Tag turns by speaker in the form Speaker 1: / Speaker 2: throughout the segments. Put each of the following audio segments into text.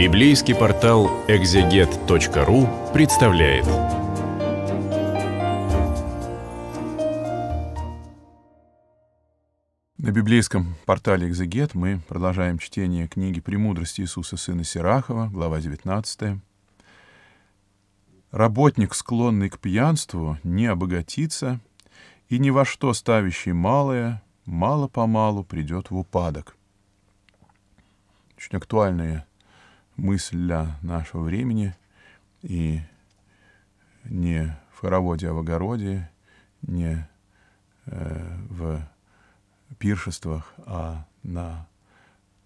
Speaker 1: Библейский портал экзегет.ру представляет. На библейском портале «Экзегет» мы продолжаем чтение книги «Премудрости Иисуса, сына Сирахова», глава 19. «Работник, склонный к пьянству, не обогатится, и ни во что ставящий малое, мало-помалу придет в упадок». Очень актуальные мысль для нашего времени и не в хороводе, а в огороде, не э, в пиршествах, а на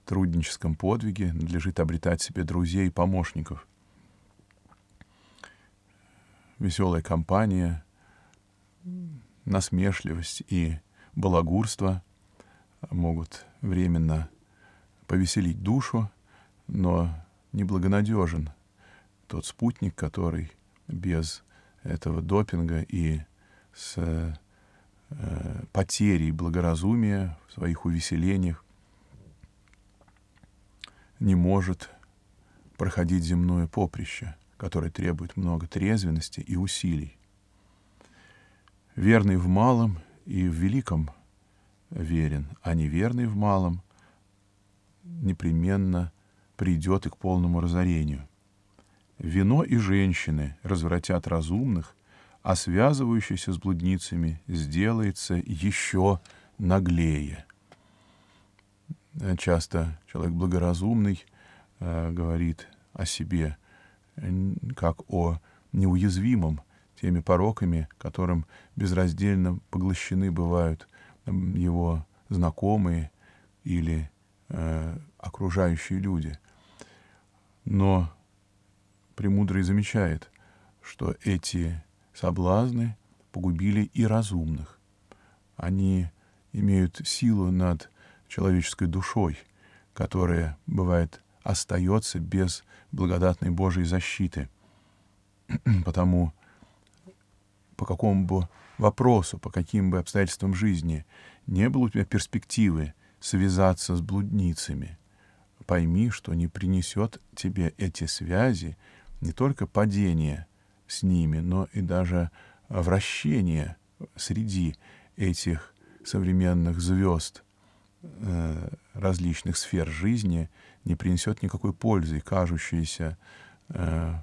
Speaker 1: трудническом подвиге надлежит обретать себе друзей и помощников. Веселая компания, насмешливость и балагурство могут временно повеселить душу, но неблагонадежен тот спутник, который без этого допинга и с э, потерей благоразумия в своих увеселениях не может проходить земное поприще, которое требует много трезвенности и усилий. Верный в малом и в великом верен, а неверный в малом непременно придет и к полному разорению. Вино и женщины развратят разумных, а связывающийся с блудницами сделается еще наглее. Э, часто человек благоразумный э, говорит о себе как о неуязвимом теми пороками, которым безраздельно поглощены бывают его знакомые или э, окружающие люди — но Премудрый замечает, что эти соблазны погубили и разумных. Они имеют силу над человеческой душой, которая, бывает, остается без благодатной Божьей защиты. Потому по какому бы вопросу, по каким бы обстоятельствам жизни не было у тебя перспективы связаться с блудницами — пойми, что не принесет тебе эти связи не только падение с ними, но и даже вращение среди этих современных звезд э, различных сфер жизни не принесет никакой пользы, и кажущаяся э,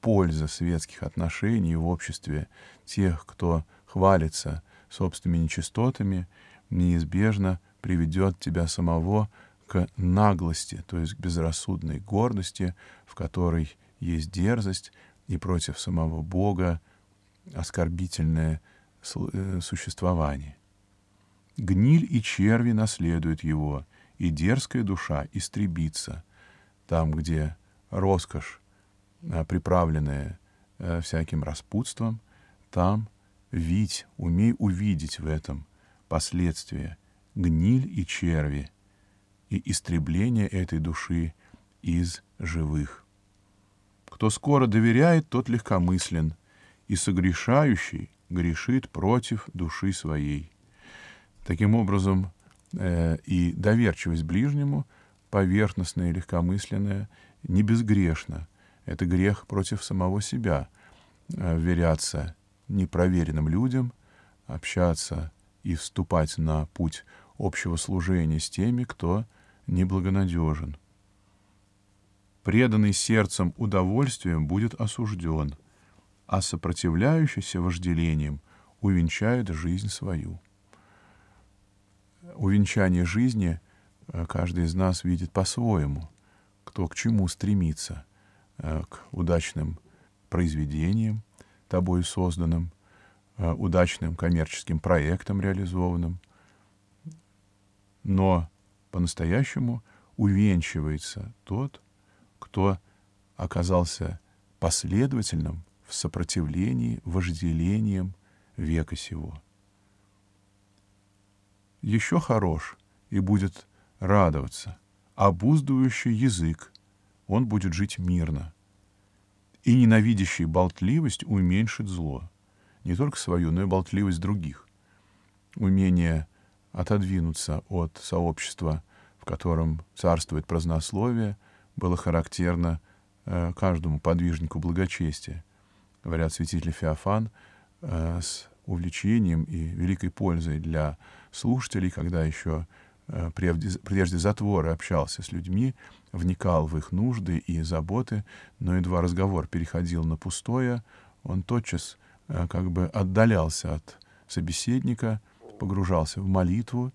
Speaker 1: польза светских отношений в обществе тех, кто хвалится собственными нечистотами, неизбежно приведет тебя самого к наглости, то есть безрассудной гордости, в которой есть дерзость и против самого Бога оскорбительное э, существование. Гниль и черви наследуют его, и дерзкая душа истребится. Там, где роскошь, э, приправленная э, всяким распутством, там видь, умей увидеть в этом последствия, гниль и черви — и истребление этой души из живых. Кто скоро доверяет, тот легкомыслен, и согрешающий грешит против души своей. Таким образом, э, и доверчивость ближнему, поверхностная и легкомысленная, не безгрешна. Это грех против самого себя. Э, веряться непроверенным людям, общаться и вступать на путь общего служения с теми, кто неблагонадежен. Преданный сердцем удовольствием будет осужден, а сопротивляющийся вожделением увенчает жизнь свою. Увенчание жизни э, каждый из нас видит по-своему, кто к чему стремится, э, к удачным произведениям, тобой созданным, э, удачным коммерческим проектам реализованным. Но по-настоящему увенчивается тот, кто оказался последовательным в сопротивлении вожделением века сего. Еще хорош и будет радоваться, а обуздывающий язык, он будет жить мирно, и ненавидящий болтливость уменьшит зло, не только свою, но и болтливость других. Умение отодвинуться от сообщества, в котором царствует празднословие, было характерно э, каждому подвижнику благочестия. Говорят, святитель Феофан э, с увлечением и великой пользой для слушателей, когда еще э, прежде, прежде затвора общался с людьми, вникал в их нужды и заботы, но едва разговор переходил на пустое, он тотчас как бы отдалялся от собеседника, погружался в молитву,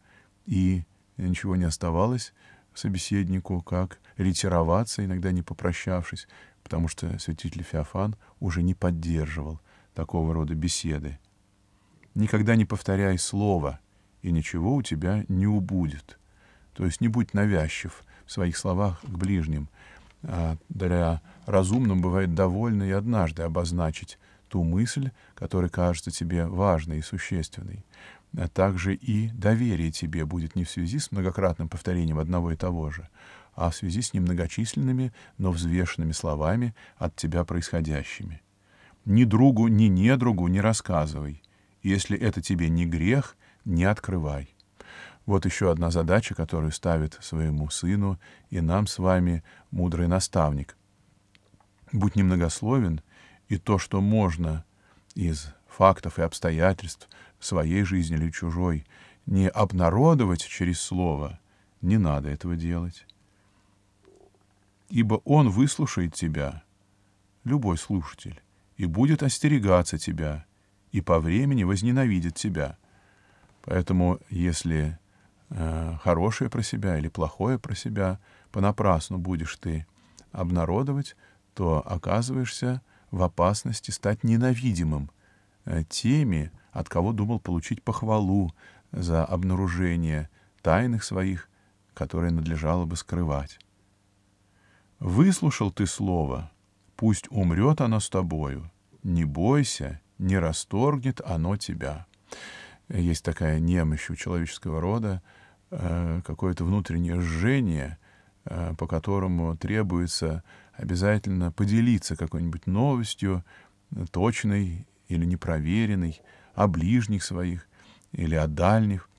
Speaker 1: и ничего не оставалось собеседнику, как ретироваться, иногда не попрощавшись, потому что святитель Феофан уже не поддерживал такого рода беседы. «Никогда не повторяй слова, и ничего у тебя не убудет». То есть не будь навязчив в своих словах к ближним. А для разумным бывает довольно и однажды обозначить ту мысль, которая кажется тебе важной и существенной. А также и доверие тебе будет не в связи с многократным повторением одного и того же, а в связи с немногочисленными, но взвешенными словами от тебя происходящими. Ни другу, ни недругу не рассказывай. Если это тебе не грех, не открывай. Вот еще одна задача, которую ставит своему сыну и нам с вами мудрый наставник. Будь немногословен, и то, что можно из фактов и обстоятельств своей жизни или чужой, не обнародовать через слово, не надо этого делать. Ибо он выслушает тебя, любой слушатель, и будет остерегаться тебя, и по времени возненавидит тебя. Поэтому, если э, хорошее про себя или плохое про себя понапрасну будешь ты обнародовать, то оказываешься в опасности стать ненавидимым Э, теми, от кого думал получить похвалу за обнаружение тайных своих, которые надлежало бы скрывать. «Выслушал ты слово, пусть умрет оно с тобою, не бойся, не расторгнет оно тебя». Есть такая немощь у человеческого рода, э, какое-то внутреннее жжение, э, по которому требуется обязательно поделиться какой-нибудь новостью, точной или непроверенный, о ближних своих или о дальних.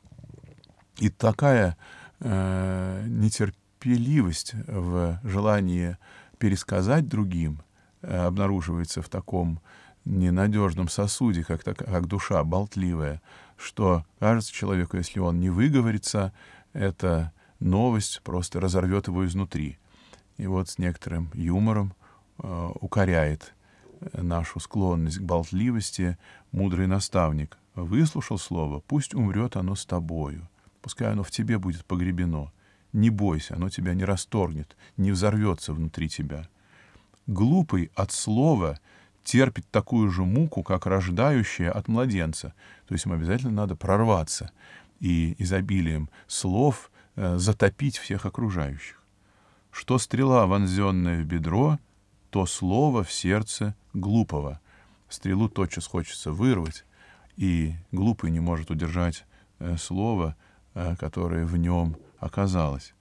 Speaker 1: И такая э, нетерпеливость в желании пересказать другим э, обнаруживается в таком ненадежном сосуде, как, так, как душа болтливая, что кажется человеку, если он не выговорится, эта новость просто разорвет его изнутри. И вот с некоторым юмором э, укоряет нашу склонность к болтливости мудрый наставник. Выслушал слово, пусть умрет оно с тобою, пускай оно в тебе будет погребено. Не бойся, оно тебя не расторгнет, не взорвется внутри тебя. Глупый от слова терпит такую же муку, как рождающая от младенца. То есть ему обязательно надо прорваться и изобилием слов э, затопить всех окружающих. Что стрела, вонзенная в бедро, то слово в сердце глупого. Стрелу тотчас хочется вырвать, и глупый не может удержать э, слово, э, которое в нем оказалось.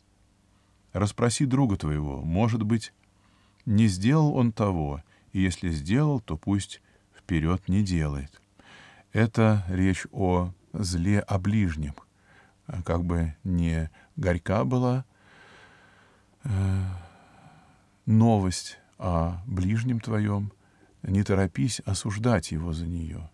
Speaker 1: Распроси друга твоего, может быть, не сделал он того, и если сделал, то пусть вперед не делает. Это речь о зле о ближнем. Э, как бы не горька была новость о ближнем твоем, не торопись осуждать его за нее,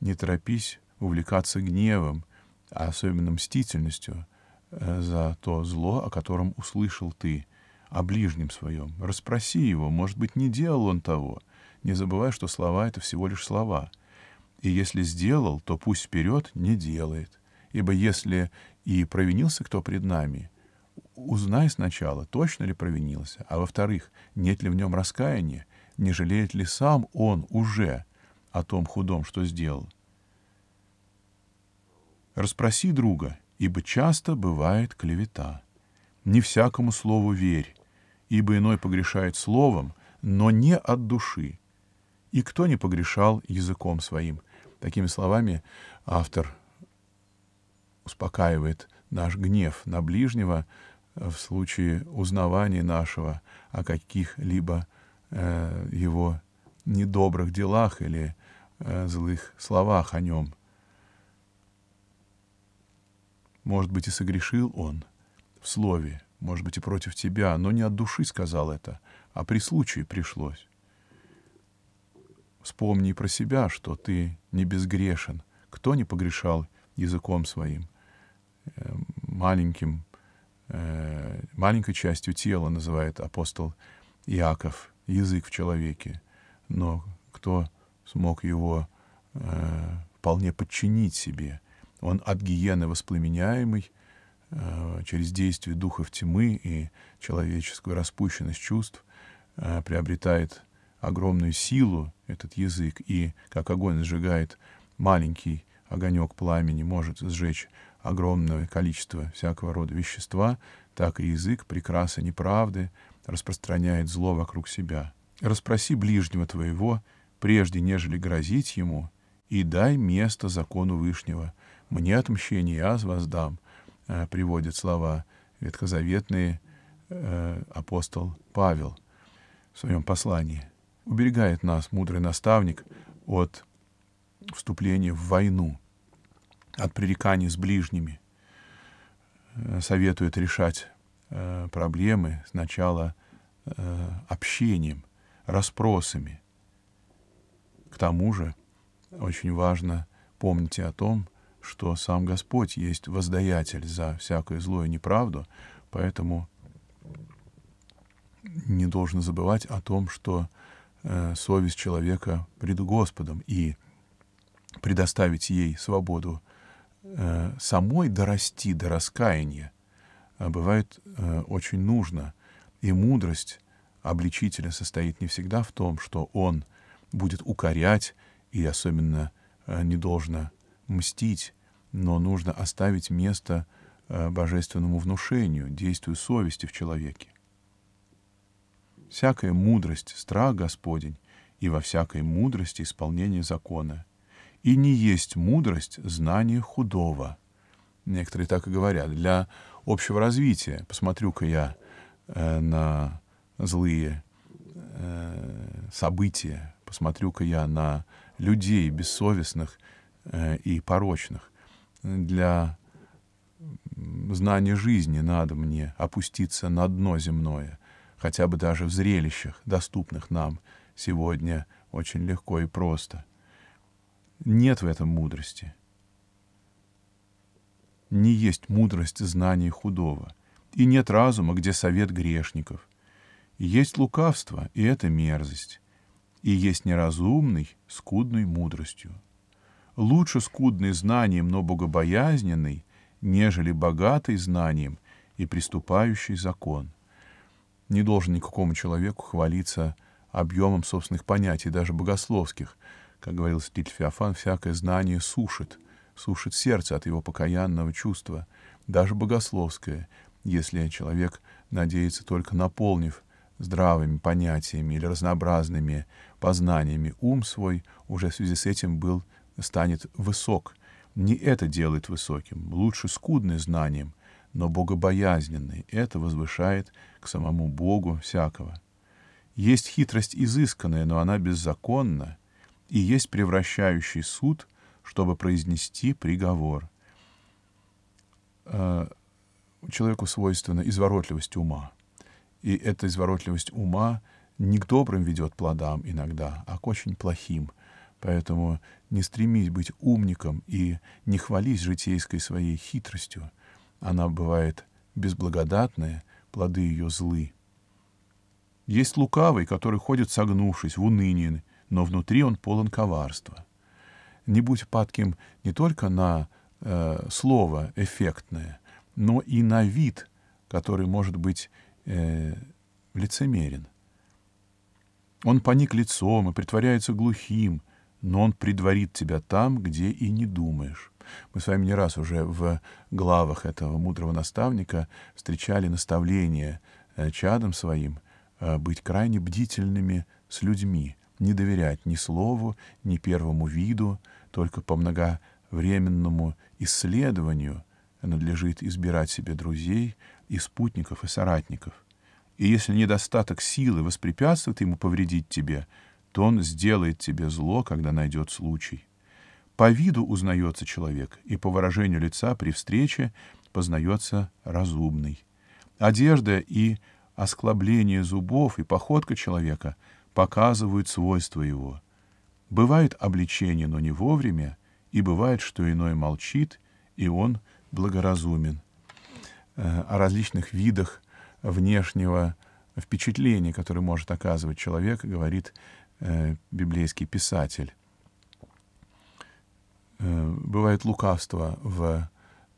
Speaker 1: не торопись увлекаться гневом, а особенно мстительностью э, за то зло, о котором услышал ты, о ближнем своем. расспроси его, может быть, не делал он того. Не забывай, что слова — это всего лишь слова. И если сделал, то пусть вперед не делает. Ибо если и провинился кто пред нами — узнай сначала, точно ли провинился, а во-вторых, нет ли в нем раскаяния, не жалеет ли сам он уже о том худом, что сделал. Распроси друга, ибо часто бывает клевета. Не всякому слову верь, ибо иной погрешает словом, но не от души. И кто не погрешал языком своим? Такими словами автор успокаивает наш гнев на ближнего, в случае узнавания нашего о каких-либо э, его недобрых делах или э, злых словах о нем. Может быть, и согрешил он в слове, может быть, и против тебя, но не от души сказал это, а при случае пришлось. Вспомни про себя, что ты не безгрешен. Кто не погрешал языком своим, э, маленьким, Э, маленькой частью тела называет апостол Иаков, язык в человеке. Но кто смог его э, вполне подчинить себе? Он от гиены воспламеняемый э, через действие духов тьмы и человеческую распущенность чувств э, приобретает огромную силу этот язык и, как огонь сжигает маленький огонек пламени, может сжечь огромное количество всякого рода вещества, так и язык прекрасы неправды распространяет зло вокруг себя. Распроси ближнего твоего, прежде нежели грозить ему, и дай место закону Вышнего. Мне отмщение я воздам, э, приводит слова ветхозаветные э, апостол Павел в своем послании. Уберегает нас мудрый наставник от вступления в войну — от пререканий с ближними. Э, советует решать э, проблемы сначала э, общением, расспросами. К тому же очень важно помнить о том, что сам Господь есть воздаятель за всякое зло и неправду, поэтому не должен забывать о том, что э, совесть человека пред Господом, и предоставить ей свободу Э, самой дорасти до раскаяния а бывает э, очень нужно. И мудрость обличителя состоит не всегда в том, что он будет укорять и особенно э, не должно мстить, но нужно оставить место божественному внушению, действию совести в человеке. Всякая мудрость — страх Господень, и во всякой мудрости исполнение закона — и не есть мудрость знание худого. Некоторые так и говорят. Для общего развития, посмотрю-ка я э, на злые э, события, посмотрю-ка я на людей бессовестных э, и порочных. Для знания жизни надо мне опуститься на дно земное, хотя бы даже в зрелищах, доступных нам сегодня очень легко и просто — нет в этом мудрости. Не есть мудрость знания худого, и нет разума, где совет грешников. Есть лукавство, и это мерзость, и есть неразумный, скудный мудростью. Лучше скудный знанием, но богобоязненный, нежели богатый знанием и приступающий закон. Не должен никакому человеку хвалиться объемом собственных понятий, даже богословских — как говорил стиль Феофан, всякое знание сушит, сушит сердце от его покаянного чувства, даже богословское, если человек надеется только наполнив здравыми понятиями или разнообразными познаниями ум свой, уже в связи с этим был, станет высок. Не это делает высоким, лучше скудное знанием, но богобоязненный. Это возвышает к самому Богу всякого. Есть хитрость изысканная, но она беззаконна, и есть превращающий суд, чтобы произнести приговор. Э, человеку свойственна изворотливость ума. И эта изворотливость ума не к добрым ведет плодам иногда, а к очень плохим. Поэтому не стремись быть умником и не хвались житейской своей хитростью. Она бывает безблагодатная, плоды ее злы. Есть лукавый, который ходит согнувшись в унынии, но внутри он полон коварства. Не будь падким не только на э, слово эффектное, но и на вид, который может быть э, лицемерен. Он поник лицом и притворяется глухим, но он предварит тебя там, где и не думаешь. Мы с вами не раз уже в главах этого мудрого наставника встречали наставление э, чадом своим э, быть крайне бдительными с людьми, не доверять ни слову, ни первому виду, только по многовременному исследованию надлежит избирать себе друзей и спутников, и соратников. И если недостаток силы воспрепятствует ему повредить тебе, то он сделает тебе зло, когда найдет случай. По виду узнается человек, и по выражению лица при встрече познается разумный. Одежда и осклабление зубов и походка человека — показывают свойства его. Бывает обличение, но не вовремя, и бывает, что иной молчит, и он благоразумен. Э, о различных видах внешнего впечатления, которое может оказывать человек, говорит э, библейский писатель. Э, бывает лукавство в,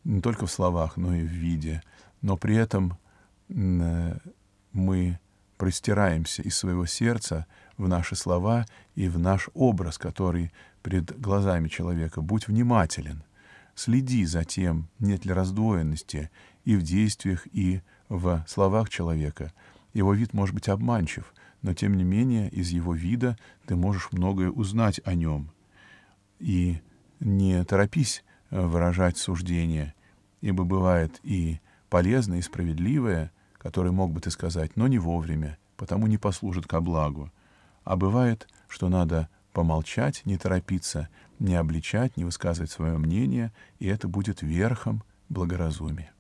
Speaker 1: не только в словах, но и в виде, но при этом мы простираемся из своего сердца в наши слова и в наш образ, который пред глазами человека. Будь внимателен, следи за тем, нет ли раздвоенности и в действиях, и в словах человека. Его вид может быть обманчив, но тем не менее из его вида ты можешь многое узнать о нем. И не торопись э, выражать суждения, ибо бывает и полезное, и справедливое — который мог бы ты сказать, но не вовремя, потому не послужит ко благу. А бывает, что надо помолчать, не торопиться, не обличать, не высказывать свое мнение, и это будет верхом благоразумия.